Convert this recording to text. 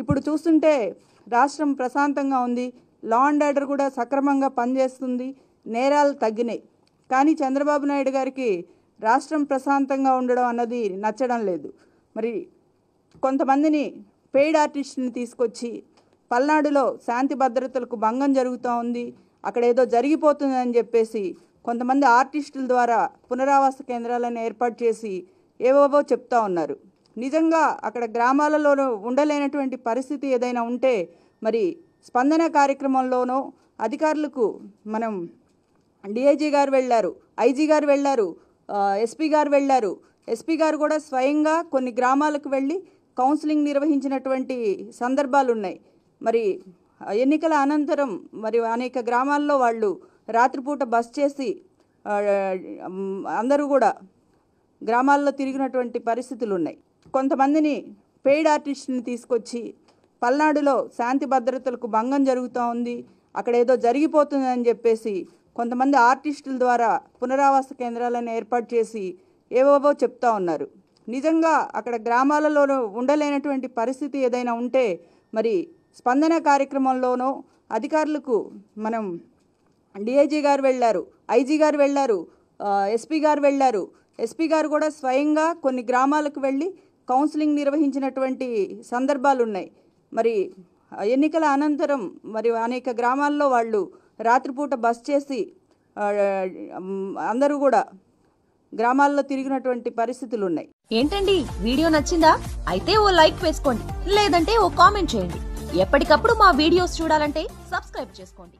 ఇప్పుడు చూస్తుంటే రాష్ట్రం ప్రశాంతంగా ఉంది లా అండ్ ఆర్డర్ కూడా సక్రమంగా పనిచేస్తుంది నేరాలు తగ్గినాయి కానీ చంద్రబాబు నాయుడు గారికి రాష్ట్రం ప్రశాంతంగా ఉండడం అన్నది నచ్చడం లేదు మరి కొంతమందిని పెయిడ్ ఆర్టిస్ట్ని తీసుకొచ్చి పల్నాడులో శాంతి భద్రతలకు భంగం జరుగుతూ ఉంది అక్కడ ఏదో జరిగిపోతుందని చెప్పేసి కొంతమంది ఆర్టిస్టుల ద్వారా పునరావాస కేంద్రాలను ఏర్పాటు చేసి ఏవోవో చెప్తా ఉన్నారు నిజంగా అక్కడ గ్రామాలలో ఉండలేనటువంటి పరిస్థితి ఏదైనా ఉంటే మరి స్పందన కార్యక్రమంలోనూ అధికారులకు మనం డిఐజీ గారు వెళ్ళారు ఐజీ గారు వెళ్ళారు ఎస్పీ గారు వెళ్ళారు ఎస్పీ గారు కూడా స్వయంగా కొన్ని గ్రామాలకు వెళ్ళి కౌన్సిలింగ్ నిర్వహించినటువంటి సందర్భాలు ఉన్నాయి మరి ఎన్నికల అనంతరం మరి అనేక గ్రామాల్లో వాళ్ళు రాత్రిపూట బస్ చేసి అందరూ కూడా గ్రామాల్లో తిరిగినటువంటి పరిస్థితులు ఉన్నాయి కొంతమందిని పెయిడ్ ఆర్టిస్ట్ని తీసుకొచ్చి పల్నాడులో శాంతి భద్రతలకు భంగం జరుగుతూ ఉంది అక్కడ ఏదో జరిగిపోతుందని చెప్పేసి కొంతమంది ఆర్టిస్టుల ద్వారా పునరావాస కేంద్రాలను ఏర్పాటు చేసి ఏవోవో చెప్తా ఉన్నారు నిజంగా అక్కడ గ్రామాలలో ఉండలేనటువంటి పరిస్థితి ఏదైనా ఉంటే మరి స్పందన కార్యక్రమంలోనో అధికారులకు మనం డిఐజీ గారు వెళ్ళారు ఐజీ గారు వెళ్ళారు ఎస్పీ గారు వెళ్ళారు ఎస్పీ గారు కూడా స్వయంగా కొన్ని గ్రామాలకు వెళ్ళి కౌన్సిలింగ్ నిర్వహించినటువంటి సందర్భాలు ఉన్నాయి మరి ఎన్నికల అనంతరం మరి అనేక గ్రామాల్లో వాళ్ళు రాత్రిపూట బస్ చేసి అందరూ కూడా గ్రామాల్లో తిరిగినటువంటి పరిస్థితులు ఉన్నాయి ఏంటండి వీడియో నచ్చిందా అయితే ఓ లైక్ వేసుకోండి లేదంటే ఓ కామెంట్ చేయండి ఎప్పటికప్పుడు మా వీడియోస్ చూడాలంటే సబ్స్క్రైబ్ చేసుకోండి